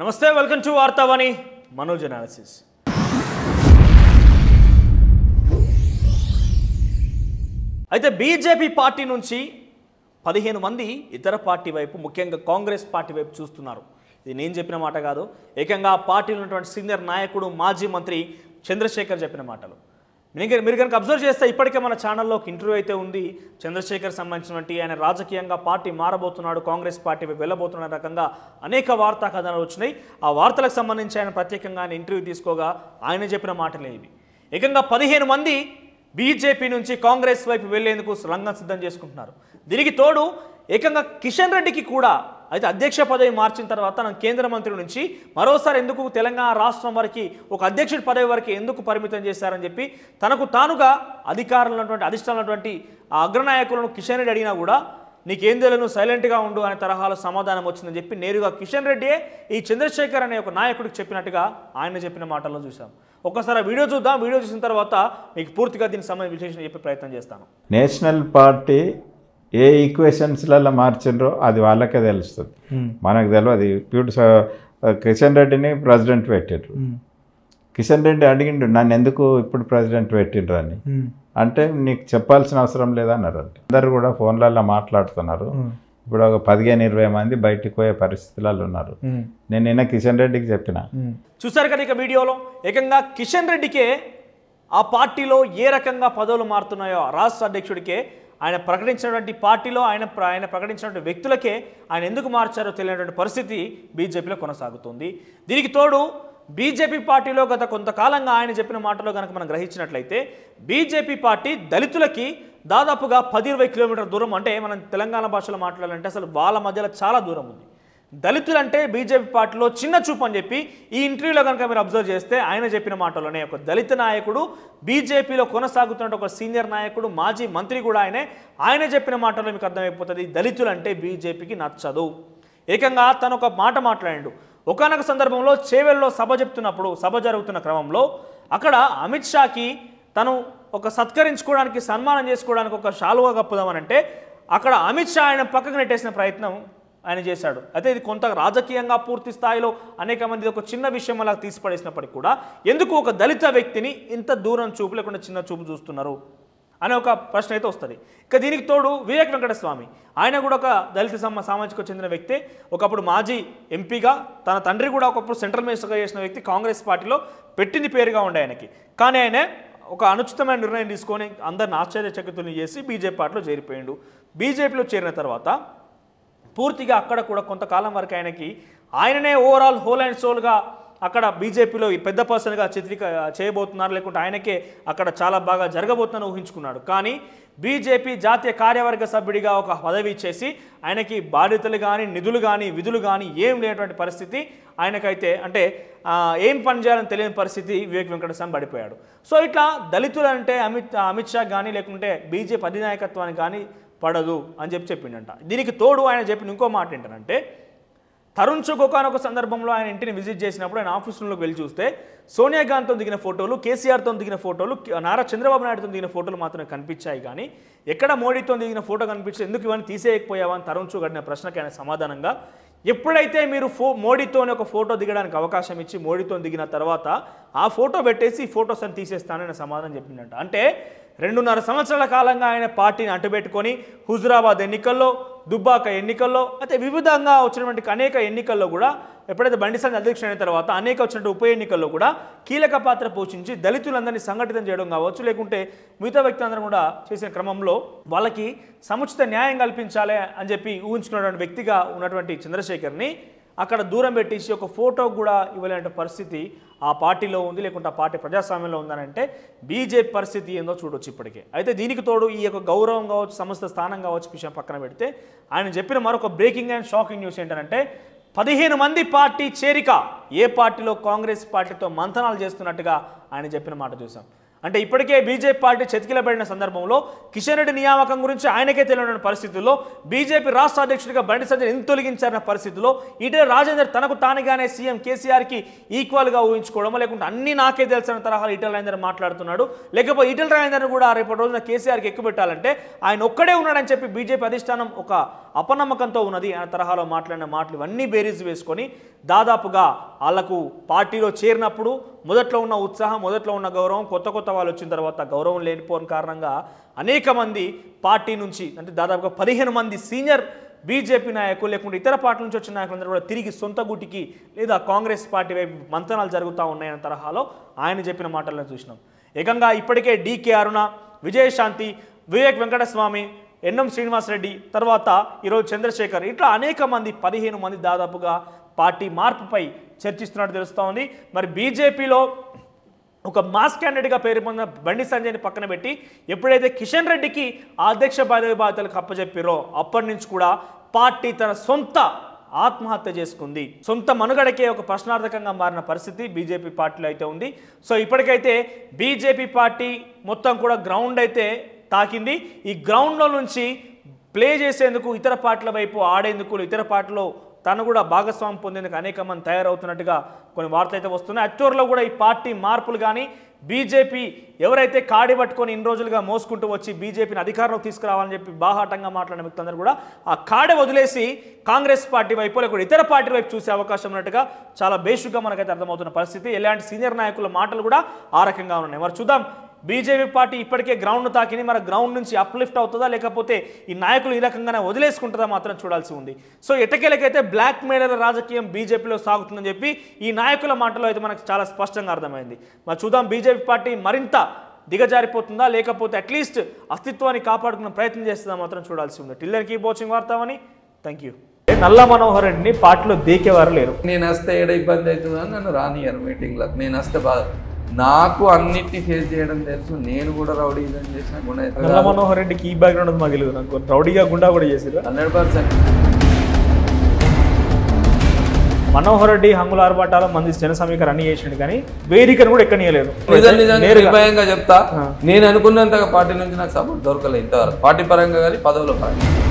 నమస్తే welcome to Vartavani Manoj analysis అయితే BJP party నుంచి పదిహేను మంది ఇతర పార్టీ వైపు ముఖ్యంగా కాంగ్రెస్ పార్టీ వైపు చూస్తున్నారు ఇది నేను చెప్పిన మాట కాదు ఏకంగా ఆ పార్టీలో ఉన్నటువంటి సీనియర్ నాయకుడు మాజీ మంత్రి చంద్రశేఖర్ చెప్పిన మాటలు మీరు మీరు కనుక అబ్జర్వ్ చేస్తే ఇప్పటికే మన ఛానల్లో ఒక ఇంటర్వ్యూ అయితే ఉంది చంద్రశేఖర్ సంబంధించినటువంటి ఆయన రాజకీయంగా పార్టీ మారబోతున్నాడు కాంగ్రెస్ పార్టీ వెళ్ళబోతున్న రకంగా అనేక వార్తా కథనాలు వచ్చినాయి ఆ వార్తలకు సంబంధించి ఆయన ప్రత్యేకంగా ఆయన ఇంటర్వ్యూ తీసుకోగా ఆయన చెప్పిన మాటలే ఇవి ఏకంగా పదిహేను మంది బీజేపీ నుంచి కాంగ్రెస్ వైపు వెళ్లేందుకు రంగం సిద్ధం చేసుకుంటున్నారు దీనికి తోడు ఏకంగా కిషన్ రెడ్డికి కూడా అయితే అధ్యక్ష పదవి మార్చిన తర్వాత నన్ను కేంద్ర మంత్రి నుంచి మరోసారి ఎందుకు తెలంగాణ రాష్ట్రం వరకు ఒక అధ్యక్షుడి పదవి వరకు ఎందుకు పరిమితం చేశారని చెప్పి తనకు తానుగా అధికారులు ఉన్నటువంటి అధిష్టానటువంటి అగ్రనాయకులను కిషన్ రెడ్డి అడిగినా కూడా నీకేం తెలియదు సైలెంట్గా ఉండు అనే తరహాలో సమాధానం వచ్చిందని చెప్పి నేరుగా కిషన్ రెడ్డియే ఈ చంద్రశేఖర్ అనే ఒక నాయకుడికి చెప్పినట్టుగా ఆయన చెప్పిన మాటల్లో చూసాం ఒకసారి వీడియో చూద్దాం వీడియో చూసిన తర్వాత మీకు పూర్తిగా దీనికి సంబంధించిన విశేషం చెప్పి ప్రయత్నం చేస్తాను నేషనల్ పార్టీ ఏ ఈక్వేషన్స్లలో మార్చిండ్రో అది వాళ్ళకే తెలుస్తుంది hmm. మనకు తెలియదు అది ఇప్పుడు కిషన్ రెడ్డిని ప్రెసిడెంట్ పెట్టారు hmm. కిషన్ రెడ్డి అడిగిండు నన్ను ఎందుకు ఇప్పుడు ప్రెసిడెంట్ పెట్టిండ్రు అని hmm. అంటే నీకు చెప్పాల్సిన అవసరం లేదన్నారు అందరు కూడా ఫోన్లలో మాట్లాడుతున్నారు ఇప్పుడు ఒక పదిహేను ఇరవై మంది బయటకు పోయే పరిస్థితులలో ఉన్నారు నేను నిన్న కిషన్ రెడ్డికి చెప్పిన చూసారు కదా ఇక వీడియోలో ఏకంగా కిషన్ రెడ్డికే ఆ పార్టీలో ఏ రకంగా పదవులు మారుతున్నాయో రాష్ట్ర అధ్యక్షుడికే ఆయన ప్రకటించినటువంటి పార్టీలో ఆయన ఆయన ప్రకటించినటువంటి వ్యక్తులకే ఆయన ఎందుకు మార్చారో తెలియనటువంటి పరిస్థితి బీజేపీలో కొనసాగుతుంది దీనికి తోడు బీజేపీ పార్టీలో గత కొంతకాలంగా ఆయన చెప్పిన మాటలో కనుక మనం గ్రహించినట్లయితే బీజేపీ పార్టీ దళితులకి దాదాపుగా పది ఇరవై కిలోమీటర్ల దూరం అంటే మనం తెలంగాణ భాషలో మాట్లాడాలంటే అసలు వాళ్ళ మధ్యలో చాలా దూరం ఉంది దళితులంటే బీజేపీ పార్టీలో చిన్న చూపు అని చెప్పి ఈ ఇంటర్వ్యూలో కనుక మీరు అబ్జర్వ్ చేస్తే ఆయన చెప్పిన మాటలోనే ఒక దళిత నాయకుడు బీజేపీలో కొనసాగుతున్న ఒక సీనియర్ నాయకుడు మాజీ మంత్రి కూడా ఆయనే ఆయన చెప్పిన మాటలో మీకు అర్థమైపోతుంది దళితులంటే బీజేపీకి నచ్చదు ఏకంగా తను ఒక మాట మాట్లాడాడు ఒకనొక సందర్భంలో చేవెల్లో సభ చెప్తున్నప్పుడు సభ జరుగుతున్న క్రమంలో అక్కడ అమిత్ షాకి తను ఒక సత్కరించుకోవడానికి సన్మానం చేసుకోవడానికి ఒక షాలువా అంటే అక్కడ అమిత్ షా ఆయన పక్కకు నెట్టేసిన ప్రయత్నం ఆయన చేశాడు అయితే ఇది కొంత రాజకీయంగా పూర్తి స్థాయిలో అనేక మంది ఒక చిన్న విషయం అలా తీసిపడేసినప్పటికీ కూడా ఎందుకు ఒక దళిత వ్యక్తిని ఇంత దూరం చూపు లేకుండా చిన్న చూపు చూస్తున్నారు అనే ఒక ప్రశ్న అయితే వస్తుంది ఇక దీనికి తోడు వివేక్ వెంకటస్వామి ఆయన కూడా ఒక దళిత సమ సామాజిక చెందిన వ్యక్తి ఒకప్పుడు మాజీ ఎంపీగా తన తండ్రి కూడా ఒకప్పుడు సెంట్రల్ మినిస్టర్గా చేసిన వ్యక్తి కాంగ్రెస్ పార్టీలో పెట్టింది పేరుగా ఉండే ఆయనకి కానీ ఆయన ఒక అనుచితమైన నిర్ణయం తీసుకొని అందరిని ఆశ్చర్యచకితుల్ని చేసి బీజేపీ పార్టీలో చేరిపోయిండు బీజేపీలో చేరిన తర్వాత పూర్తిగా అక్కడ కూడా కొంతకాలం వరకు ఆయనకి ఆయననే ఓవరాల్ హోల్ అండ్ సోల్గా అక్కడ బీజేపీలో పెద్ద పర్సన్గా చిత్రీక చేయబోతున్నారు లేకుంటే ఆయనకే అక్కడ చాలా బాగా జరగబోతుందని ఊహించుకున్నాడు కానీ బీజేపీ జాతీయ కార్యవర్గ సభ్యుడిగా ఒక పదవి ఇచ్చేసి ఆయనకి బాధ్యతలు కానీ నిధులు కానీ విధులు కానీ ఏం లేనటువంటి పరిస్థితి ఆయనకైతే అంటే ఏం పని చేయాలని తెలియని పరిస్థితి వివేక్ వెంకటస్వామి పడిపోయాడు సో ఇట్లా దళితులు అంటే అమిత్ అమిత్ షా కానీ లేకుంటే బీజేపీ అధినాయకత్వాన్ని కానీ పడదు అని చెప్పి చెప్పిండంట దీనికి తోడు ఆయన చెప్పిన ఇంకో మాట ఏంటంటే తరుణ్ చుకోకాన్ సందర్భంలో ఆయన ఇంటిని విజిట్ చేసినప్పుడు ఆయన ఆఫీస్ రూమ్లోకి వెళ్ళి చూస్తే సోనియా గాంధీతో దిగిన ఫోటోలు కేసీఆర్తో దిగిన ఫోటోలు నారా చంద్రబాబు నాయుడుతో దిగిన ఫోటోలు మాత్రమే కనిపించాయి కానీ ఎక్కడ మోడీతో దిగిన ఫోటో కనిపించే ఎందుకు ఇవన్నీ తీసేయకపోయావా అని తరుణ్ చూ అడిగిన ప్రశ్నకి ఆయన సమాధానంగా ఎప్పుడైతే మీరు ఫో మోడీతో ఒక ఫోటో దిగడానికి అవకాశం ఇచ్చి మోడీతో దిగిన తర్వాత ఆ ఫోటో పెట్టేసి ఫోటోస్ అని తీసేస్తానని సమాధానం చెప్పిందంట అంటే రెండున్నర సంవత్సరాల కాలంగా ఆయన పార్టీని అంటుబెట్టుకొని హుజురాబాద్ ఎన్నికల్లో దుబ్బాక ఎన్నికల్లో అయితే వివిధంగా వచ్చినటువంటి అనేక ఎన్నికల్లో కూడా ఎప్పుడైతే బండి సంజయ్ అధ్యక్షుడు అయిన తర్వాత అనేక వచ్చినటువంటి ఉప ఎన్నికల్లో కూడా కీలక పాత్ర పోషించి దళితులందరినీ సంఘటితం చేయడం కావచ్చు లేకుంటే మిగతా వ్యక్తులందరూ కూడా చేసిన క్రమంలో వాళ్ళకి సముచిత న్యాయం కల్పించాలి అని చెప్పి ఊహించుకున్నటువంటి వ్యక్తిగా ఉన్నటువంటి చంద్రశేఖర్ని అక్కడ దూరం పెట్టేసి ఒక ఫోటో కూడా ఇవ్వలేని పరిస్థితి ఆ పార్టీలో ఉంది లేకుంటే ఆ పార్టీ ప్రజాస్వామ్యంలో ఉందనంటే బీజేపీ పరిస్థితి ఏందో చూడొచ్చు ఇప్పటికే అయితే దీనికి తోడు ఈ యొక్క గౌరవం కావచ్చు సంస్థ స్థానం కావచ్చు విషయం పక్కన పెడితే ఆయన చెప్పిన మరొక బ్రేకింగ్ అండ్ షాకింగ్ న్యూస్ ఏంటంటే పదిహేను మంది పార్టీ చేరిక ఏ పార్టీలో కాంగ్రెస్ పార్టీతో మంతనాలు చేస్తున్నట్టుగా ఆయన చెప్పిన మాట చూసాం అంటే ఇప్పటికే బీజేపీ పార్టీ చతికిలబడిన సందర్భంలో కిషన్ రెడ్డి నియామకం గురించి ఆయనకే తెలియని పరిస్థితుల్లో బీజేపీ రాష్ట్ర అధ్యక్షుడిగా బండి సంజయ్ ఎందుకు తొలగించారన్న పరిస్థితిలో ఇటే రాజేందర్ తనకు తానుగానే సీఎం కేసీఆర్కి ఈక్వల్గా ఊహించుకోవడం లేకుంటే అన్ని నాకే తెలిసిన తరహాలు ఈటల రాజేందర్ మాట్లాడుతున్నాడు లేకపోతే ఈటల రాజేందర్ కూడా రేపటి రోజున కేసీఆర్కి ఎక్కుపెట్టాలంటే ఆయన ఒక్కడే ఉన్నాడని చెప్పి బీజేపీ అధిష్టానం ఒక అపనమ్మకంతో ఉన్నది అనే తరహాలో మాట్లాడిన మాటలు ఇవన్నీ బేరీజ్ వేసుకొని దాదాపుగా వాళ్లకు పార్టీలో చేరినప్పుడు మొదట్లో ఉన్న ఉత్సాహం మొదట్లో ఉన్న గౌరవం కొత్త కొత్త వాళ్ళు వచ్చిన తర్వాత గౌరవం లేనిపోని కారణంగా అనేక మంది పార్టీ నుంచి అంటే దాదాపుగా పదిహేను మంది సీనియర్ బీజేపీ నాయకులు లేకుంటే ఇతర పార్టీల నుంచి వచ్చిన నాయకులందరూ కూడా తిరిగి సొంత గుటికి లేదా కాంగ్రెస్ పార్టీ వైపు మంతనాలు జరుగుతూ ఉన్నాయన్న తరహాలో ఆయన చెప్పిన మాటలను చూసినాం ఏకంగా ఇప్పటికే డీకే అరుణ విజయశాంతి వివేక్ వెంకటస్వామి ఎన్ఎం శ్రీనివాసరెడ్డి తర్వాత ఈరోజు చంద్రశేఖర్ ఇట్లా అనేక మంది పదిహేను మంది దాదాపుగా పార్టీ మార్పుపై చర్చిస్తున్నట్టు తెలుస్తూ ఉంది మరి బీజేపీలో ఒక మాస్ క్యాండిడేట్గా పేరు పొందిన బండి సంజయ్ని పక్కన పెట్టి ఎప్పుడైతే కిషన్ రెడ్డికి అధ్యక్ష పదవి బాధ్యతలకు అప్పచెప్పారో అప్పటి నుంచి కూడా పార్టీ తన సొంత ఆత్మహత్య చేసుకుంది సొంత మనుగడకే ఒక ప్రశ్నార్థకంగా మారిన పరిస్థితి బీజేపీ పార్టీలో అయితే ఉంది సో ఇప్పటికైతే బీజేపీ పార్టీ మొత్తం కూడా గ్రౌండ్ అయితే తాకింది ఈ గ్రౌండ్లో నుంచి ప్లే చేసేందుకు ఇతర పార్టీల వైపు ఆడేందుకు ఇతర పార్టీలో తను కూడా భాగస్వామి పొందేందుకు అనేక మంది తయారవుతున్నట్టుగా కొన్ని వార్తలు అయితే వస్తున్నాయి అచ్చోర్లో కూడా ఈ పార్టీ మార్పులు కానీ బీజేపీ ఎవరైతే కాడి పట్టుకొని ఇన్ని రోజులుగా మోసుకుంటూ వచ్చి బీజేపీని అధికారంలోకి తీసుకురావాలని చెప్పి బాహాటంగా మాట్లాడిన వ్యక్తులందరూ కూడా ఆ కాడ వదిలేసి కాంగ్రెస్ పార్టీ వైపు లేకుండా ఇతర పార్టీ వైపు చూసే అవకాశం ఉన్నట్టుగా చాలా బేషుగ్గా మనకైతే అర్థమవుతున్న పరిస్థితి ఎలాంటి సీనియర్ నాయకుల మాటలు కూడా ఆ రకంగా ఉన్నాయి మరి చూద్దాం బీజేపీ పార్టీ ఇప్పటికే గ్రౌండ్ను తాకిని మరి గ్రౌండ్ నుంచి అప్లిఫ్ట్ అవుతుందా లేకపోతే ఈ నాయకులు ఈ రకంగానే వదిలేసుకుంటుందా మాత్రం చూడాల్సి ఉంది సో ఎటకేలకైతే బ్లాక్ మెయిలర్ రాజకీయం బీజేపీలో సాగుతుందని చెప్పి ఈ నాయకుల మాటలో అయితే మనకు చాలా స్పష్టంగా అర్థమైంది మరి చూద్దాం బీజేపీ పార్టీ మరింత దిగజారిపోతుందా లేకపోతే అట్లీస్ట్ అస్తిత్వాన్ని కాపాడుకునే ప్రయత్నం చేస్తుందా మాత్రం చూడాల్సి ఉంది till then keep watching Vartavani thank you Nalla Manohar రెడ్డిని పార్టీలో దీకేవారు లేరు నేను వస్తే ఏడ ఇబ్బంది అవుతుందని నన్ను రానియరు మీటింగ్లో నేను వస్తే బాగా నాకు అన్నిటిని ఫేస్ చేయడం తెలుసు నేను కూడా రౌడీజం చేసిన గుణ మనోహర్ రెడ్డికి ఈ బ్యాక్గ్రౌండ్ మాకు తెలియదు నాకు రౌడీగా గుండా కూడా చేసారు హండ్రెడ్ పర్సెంట్ మనోహర్ రెడ్డి హంగుల ఆర్భాటాల మంది జన సమీక చేసిండు కానీ వేదికను కూడా ఎక్కడ నేను చెప్తా నేను అనుకున్నంతగా పార్టీ నుంచి నాకు సపోర్ట్ దొరకలేదు ఇంతవరకు పార్టీ పరంగా కానీ పదవుల పరంగా